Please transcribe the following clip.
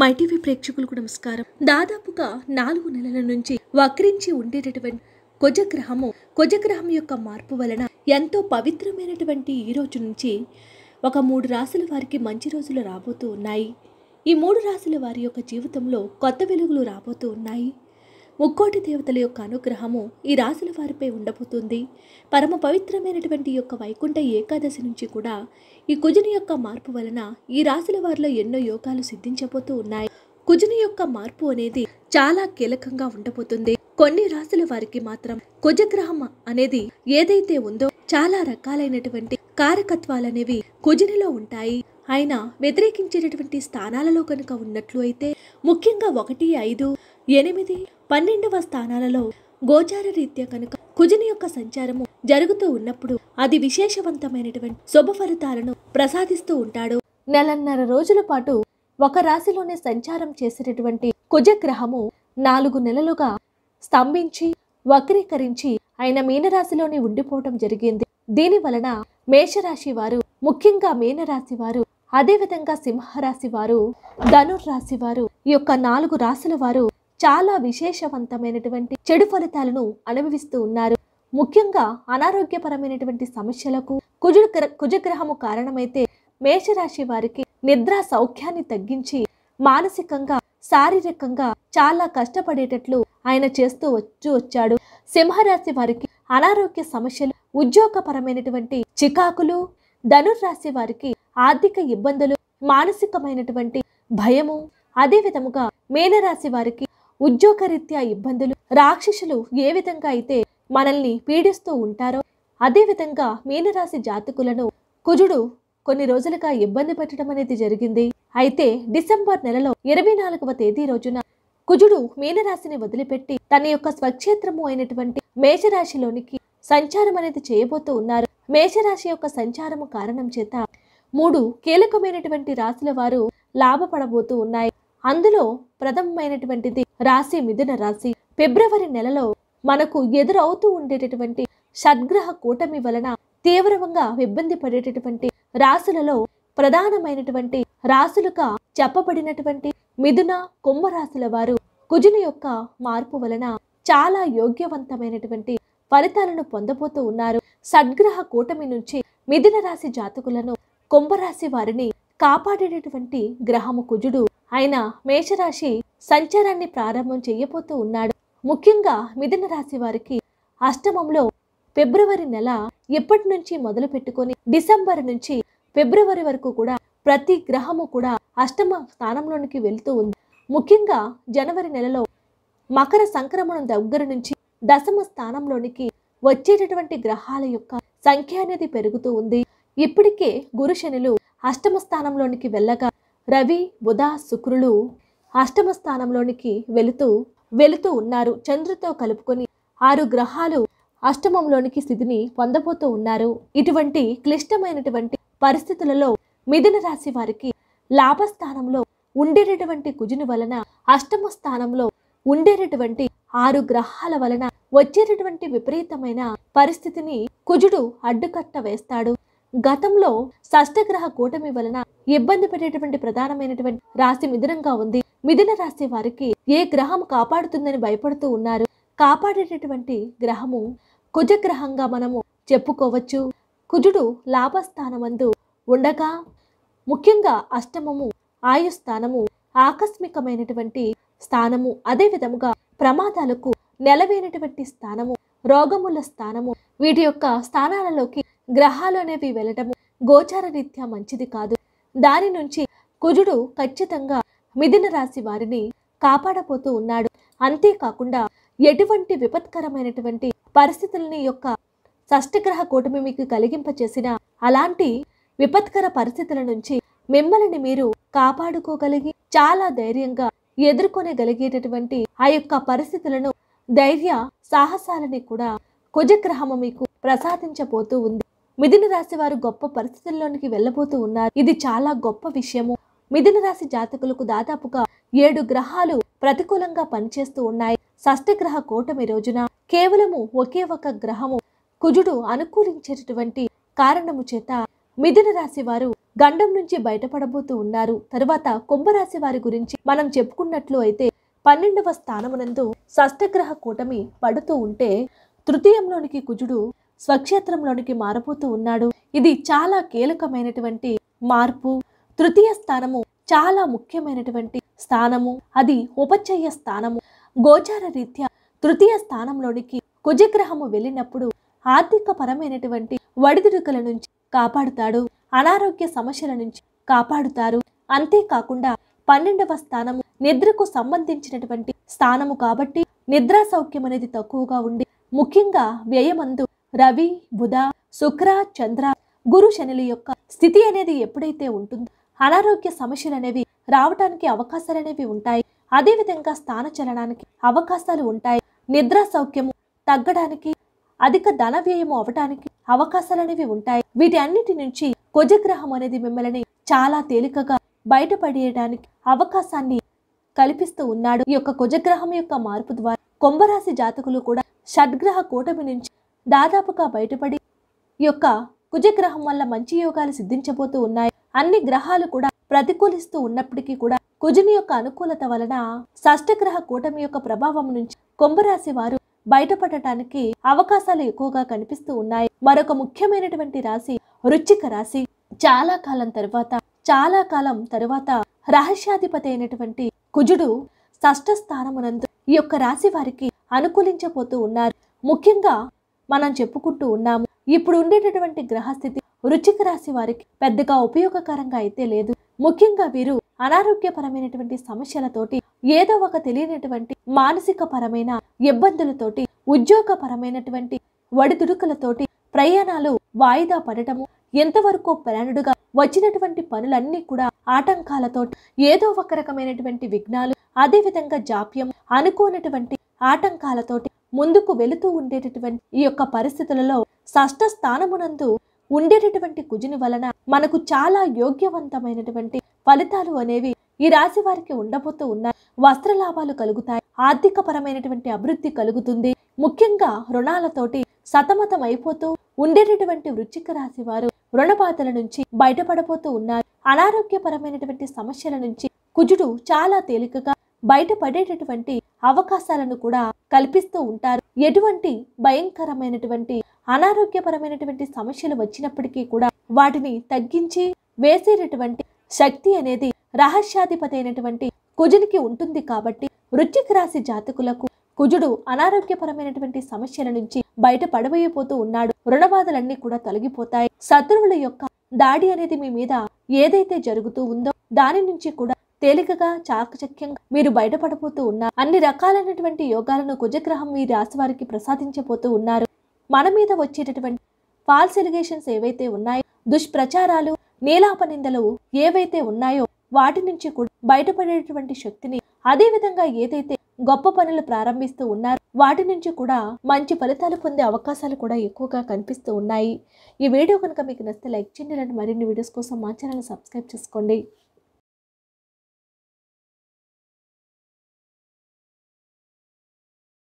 MyTV ప్రేక్షకులకు నమస్కారం దాదాపుగా నాలుగు నెలల నుంచి వక్రించి ఉండేటటువంటి కుజగ్రహము గ్రహం యొక్క మార్పు వలన ఎంతో పవిత్రమైనటువంటి ఈ రోజు నుంచి ఒక మూడు రాసుల వారికి మంచి రోజులు రాబోతూ ఉన్నాయి ఈ మూడు రాసుల వారి యొక్క జీవితంలో కొత్త వెలుగులు రాబోతూ ఉన్నాయి ముక్కోటి దేవతల యొక్క అనుగ్రహము ఈ రాశుల వారిపై ఉండబోతుంది పరమ పవిత్రమైనటువంటి యొక్క వైకుంఠ ఏకాదశి నుంచి కూడా ఈ కుజుని యొక్క మార్పు వలన ఈ రాశుల వారిలో ఎన్నో యోగాలు సిద్ధించబోతూ ఉన్నాయి కుజుని యొక్క మార్పు అనేది చాలా కీలకంగా ఉండబోతుంది కొన్ని రాశుల వారికి మాత్రం కుజగ్రహం అనేది ఏదైతే ఉందో చాలా రకాలైనటువంటి కారకత్వాలనేవి కుజునిలో ఉంటాయి ఆయన వ్యతిరేకించేటటువంటి స్థానాలలో కనుక ఉన్నట్లు అయితే ముఖ్యంగా ఒకటి ఐదు ఎనిమిది పన్నెండవ స్థానాలలో గోచార రీత్యా కనుక కుజుని యొక్క సంచారము జరుగుతూ ఉన్నప్పుడు అది విశేషవంతమైనటువంటి శుభ ఫలితాలను ప్రసాదిస్తూ ఉంటాడు నెలన్నర రోజుల పాటు ఒక రాశిలోనే సంచారం చేసినటువంటి కుజగ్రహము నాలుగు నెలలుగా స్తంభించి వక్రీకరించి ఆయన మీనరాశిలోనే ఉండిపోవటం జరిగింది దీని వలన మేషరాశి వారు ముఖ్యంగా మీనరాశి వారు అదేవిధంగా సింహరాశి వారు ధనుర్రాశి వారు ఈ యొక్క నాలుగు రాశుల వారు చాలా విశేషవంతమైనటువంటి చెడు ఫలితాలను అనుభవిస్తూ ఉన్నారు ముఖ్యంగా అనారోగ్యపరమైనటువంటి సమస్యలకు కుజు కుజగ్రహము కారణమైతే మేషరాశి వారికి నిద్ర సౌఖ్యాన్ని తగ్గించి మానసికంగా శారీరకంగా చాలా కష్టపడేటట్లు ఆయన చేస్తూ వచ్చి వచ్చాడు సింహరాశి వారికి అనారోగ్య సమస్యలు ఉద్యోగపరమైనటువంటి చికాకులు ధనుర్రాశి వారికి ఆర్థిక ఇబ్బందులు మానసికమైనటువంటి భయము అదే విధముగా మేనరాశి వారికి ఉద్యోగరీత్యా ఇబ్బందులు రాక్షసులు ఏ విధంగా అయితే మనల్ని పీడిస్తూ ఉంటారో అదేవిధంగా మీనరాశి జాతకులను కుజుడు కొన్ని రోజులుగా ఇబ్బంది పెట్టడం అనేది జరిగింది అయితే డిసెంబర్ నెలలో ఇరవై నాలుగవ తేదీ రోజున కుజుడు మీనరాశిని వదిలిపెట్టి తన యొక్క స్వక్షేత్రము అయినటువంటి మేషరాశిలోనికి సంచారం అనేది చేయబోతూ ఉన్నారు మేషరాశి యొక్క సంచారము కారణం చేత మూడు కీలకమైనటువంటి రాశుల వారు లాభపడబోతూ ఉన్నాయి అందులో ప్రథమమైనటువంటిది రాశి మిథున రాశి ఫిబ్రవరి నెలలో మనకు ఎదురవుతూ ఉండేటటువంటి షడ్గ్రహ కూటమి వలన తీవ్రంగా ఇబ్బంది పడేటటువంటి రాశులలో ప్రధానమైనటువంటి రాశులుగా చెప్పబడినటువంటి మిథున కుంభరాశుల వారు కుజుని యొక్క మార్పు వలన చాలా యోగ్యవంతమైనటువంటి ఫలితాలను పొందబోతూ ఉన్నారు సద్గ్రహ కూటమి నుంచి మిథున రాశి జాతకులను కుంభరాశి వారిని కాపాడేటటువంటి గ్రహము కుజుడు ఆయన మేషరాశి సంచారాన్ని ప్రారంభం చేయబోతూ ఉన్నాడు ముఖ్యంగా మిథున రాశి వారికి అష్టమంలో ఫిబ్రవరి నెల ఎప్పటి నుంచి మొదలు పెట్టుకొని డిసెంబర్ నుంచి ఫిబ్రవరి వరకు కూడా ప్రతి గ్రహము కూడా అష్టమ స్థానంలోనికి వెళ్తూ ఉంది ముఖ్యంగా జనవరి నెలలో మకర సంక్రమణం దగ్గర నుంచి దశమ స్థానంలోనికి వచ్చేటటువంటి గ్రహాల యొక్క సంఖ్య అనేది పెరుగుతూ ఉంది ఇప్పటికే గురు శనులు అష్టమ స్థానంలోనికి వెళ్ళగా రవి బుధ శుక్రులు అష్టమ స్థానంలోనికి వెళుతూ వెళుతూ ఉన్నారు చంద్రుతో కలుపుకొని ఆరు గ్రహాలు అష్టమంలోనికి స్థితిని పొందబోతూ ఉన్నారు ఇటువంటి క్లిష్టమైనటువంటి పరిస్థితులలో మిథున రాశి వారికి లాభస్థానంలో ఉండేటటువంటి కుజుని వలన అష్టమ స్థానంలో ఉండేటటువంటి ఆరు గ్రహాల వలన వచ్చేటటువంటి విపరీతమైన పరిస్థితిని కుజుడు అడ్డుకట్ట వేస్తాడు గతంలో షష్టగ్రహ కూటమి వలన ఇబ్బంది పెట్టేటువంటి ప్రధానమైనటువంటి రాశి మిథునంగా ఉంది మిథున రాశి వారికి ఏ గ్రహం కాపాడుతుందని భయపడుతూ ఉన్నారు కాపాడేటటువంటి గ్రహము కుజగ్రహంగా మనము చెప్పుకోవచ్చు కుజుడు లాభస్థానమందు ఉండగా ముఖ్యంగా అష్టమము ఆయుస్థానము ఆకస్మికమైనటువంటి స్థానము అదే విధముగా ప్రమాదాలకు నెలవేనటువంటి స్థానము రోగముల స్థానము వీటి యొక్క స్థానాలలోకి గ్రహాలు అనేవి వెళ్ళటము గోచార రీత్యా మంచిది కాదు దాని నుంచి కుజుడు ఖచ్చితంగా మిథున రాశి వారిని కాపాడబోతూ ఉన్నాడు అంతేకాకుండా ఎటువంటి విపత్కరమైనటువంటి పరిస్థితులని యొక్క షష్ఠగ్రహ కూటమి మీకు కలిగింపచేసిన అలాంటి విపత్కర పరిస్థితుల నుంచి మిమ్మల్ని మీరు కాపాడుకోగలిగి చాలా ధైర్యంగా ఎదుర్కొనగలిగేటటువంటి ఆ యొక్క పరిస్థితులను ధైర్య సాహసాలని కూడా కుజగ్రహము మీకు ప్రసాదించబోతూ ఉంది మిథున రాశి వారు గొప్ప పరిస్థితుల్లోనికి వెళ్ళబోతూ ఉన్నారు ఇది చాలా గొప్ప విషయము మిథున రాశి జాతకులకు దాదాపుగా ఏడు గ్రహాలు ప్రతికూలంగా పనిచేస్తూ ఉన్నాయి గ్రహ కూటమి రోజున కేవలము ఒకే ఒక గ్రహము కుజుడు అనుకూలించేటటువంటి కారణము చేత మిథున రాశి వారు గండం నుంచి బయటపడబోతూ ఉన్నారు తరువాత కుంభరాశి వారి గురించి మనం చెప్పుకున్నట్లు అయితే పన్నెండవ స్థానమునందు గ్రహ కూటమి పడుతూ ఉంటే తృతీయంలోనికి కుజుడు స్వక్షేత్రంలోనికి మారబోతూ ఉన్నాడు ఇది చాలా కీలకమైనటువంటి మార్పు తృతీయ స్థానము చాలా ముఖ్యమైనటువంటి స్థానము అది ఉపచయ స్థానము గోచార రీత్యా తృతీయ స్థానంలోనికి కుజగ్రహము వెళ్ళినప్పుడు ఆర్థిక పరమైనటువంటి వడిదుడుకుల నుంచి కాపాడుతాడు అనారోగ్య సమస్యల నుంచి కాపాడుతారు అంతేకాకుండా పన్నెండవ స్థానము నిద్రకు సంబంధించినటువంటి స్థానము కాబట్టి నిద్రా సౌఖ్యం అనేది తక్కువగా ఉండి ముఖ్యంగా వ్యయమందు రవి బుధ శుక్ర చంద్ర గురు శనుల యొక్క స్థితి అనేది ఎప్పుడైతే ఉంటుందో అనారోగ్య సమస్యలు అనేవి రావడానికి అవకాశాలు అనేవి ఉంటాయి అదేవిధంగా చలనానికి అవకాశాలు ఉంటాయి నిద్ర సౌఖ్యము తగ్గడానికి అధిక ధన వ్యయము అవటానికి అవకాశాలు అనేవి ఉంటాయి వీటి అన్నిటి నుంచి కుజగ్రహం అనేది మిమ్మల్ని చాలా తేలికగా బయటపడేయడానికి అవకాశాన్ని కల్పిస్తూ ఉన్నాడు ఈ యొక్క కుజగ్రహం యొక్క మార్పు ద్వారా కుంభరాశి జాతకులు కూడా షడ్గ్రహ కూటమి నుంచి దాదాపుగా బయటపడి యొక్క కుజగ్రహం వల్ల మంచి యోగాలు సిద్ధించబోతూ ఉన్నాయి అన్ని గ్రహాలు కూడా ప్రతికూలిస్తూ ఉన్నప్పటికీ కూడా కుజుని యొక్క అనుకూలత వలన షష్టగ్రహ కూటమి యొక్క ప్రభావం నుంచి కుంభరాశి వారు బయటపడటానికి అవకాశాలు ఎక్కువగా కనిపిస్తూ ఉన్నాయి మరొక ముఖ్యమైనటువంటి రాశి రుచిక రాశి చాలా కాలం తరువాత చాలా కాలం తరువాత రహస్యాధిపతి అయినటువంటి కుజుడు షష్ఠ స్థానమునందు ఈ యొక్క రాశి వారికి అనుకూలించబోతూ ఉన్నారు ముఖ్యంగా మనం చెప్పుకుంటూ ఉన్నాము ఇప్పుడు ఉండేటటువంటి గ్రహస్థితి వృచ్చిక రాశి వారికి పెద్దగా ఉపయోగకరంగా అయితే లేదు ముఖ్యంగా వీరు అనారోగ్యపరమైనటువంటి సమస్యలతోటి ఏదో ఒక తెలియనటువంటి మానసిక పరమైన ఇబ్బందులతోటి ఉద్యోగపరమైనటువంటి వడిదుడుకులతోటి ప్రయాణాలు వాయిదా పడటము ఎంతవరకు ప్రయాణుడుగా వచ్చినటువంటి పనులన్నీ కూడా ఆటంకాలతో ఏదో ఒక రకమైనటువంటి విఘ్నాలు అదేవిధంగా జాప్యం అనుకోనటువంటి ఆటంకాలతోటి ముందుకు వెళుతూ ఉండేటటువంటి ఈ యొక్క పరిస్థితులలో షష్ట స్థానమునందు ఉండేటటువంటి కుజుని వలన మనకు చాలా యోగ్యవంతమైనటువంటి ఫలితాలు అనేవి ఈ రాశి వారికి ఉండబోతూ ఉన్నాయి వస్త్ర లాభాలు కలుగుతాయి ఆర్థిక పరమైనటువంటి అభివృద్ధి కలుగుతుంది ముఖ్యంగా రుణాలతోటి సతమతం అయిపోతూ ఉండేటటువంటి వృచ్చిక రాశి వారు రుణబాధల నుంచి బయటపడబోతూ ఉన్నారు అనారోగ్యపరమైనటువంటి సమస్యల నుంచి కుజుడు చాలా తేలికగా బయటపడేటటువంటి అవకాశాలను కూడా కల్పిస్తూ ఉంటారు ఎటువంటి భయంకరమైనటువంటి అనారోగ్యపరమైనటువంటి సమస్యలు వచ్చినప్పటికీ కూడా వాటిని తగ్గించి వేసేటటువంటి శక్తి అనేది రహస్యాధిపతి అయినటువంటి కుజునికి ఉంటుంది కాబట్టి వృత్తికి రాశి జాతకులకు కుజుడు అనారోగ్యపరమైనటువంటి సమస్యల నుంచి బయట పడబోయిపోతూ ఉన్నాడు రుణబాధలన్నీ కూడా తొలగిపోతాయి శత్రువుల యొక్క దాడి అనేది మీ మీద ఏదైతే జరుగుతూ ఉందో దాని నుంచి కూడా తేలికగా చాకచక్యంగా మీరు బయటపడబోతూ ఉన్నారు అన్ని రకాలైనటువంటి యోగాలను కుజగ్రహం మీ రాశి వారికి ప్రసాదించబోతూ ఉన్నారు మన మీద వచ్చేటటువంటి ఫాల్స్ ఎలిగేషన్స్ ఏవైతే ఉన్నాయో దుష్ప్రచారాలు నీలాపనిందలు ఏవైతే ఉన్నాయో వాటి నుంచి కూడా బయటపడేటువంటి శక్తిని అదేవిధంగా ఏదైతే గొప్ప పనులు ప్రారంభిస్తూ ఉన్నారు వాటి నుంచి కూడా మంచి ఫలితాలు పొందే అవకాశాలు కూడా ఎక్కువగా కనిపిస్తూ ఉన్నాయి ఈ వీడియో కనుక మీకు నచ్చితే లైక్ చేయండి మరిన్ని వీడియోస్ కోసం మా ఛానల్ సబ్స్క్రైబ్ చేసుకోండి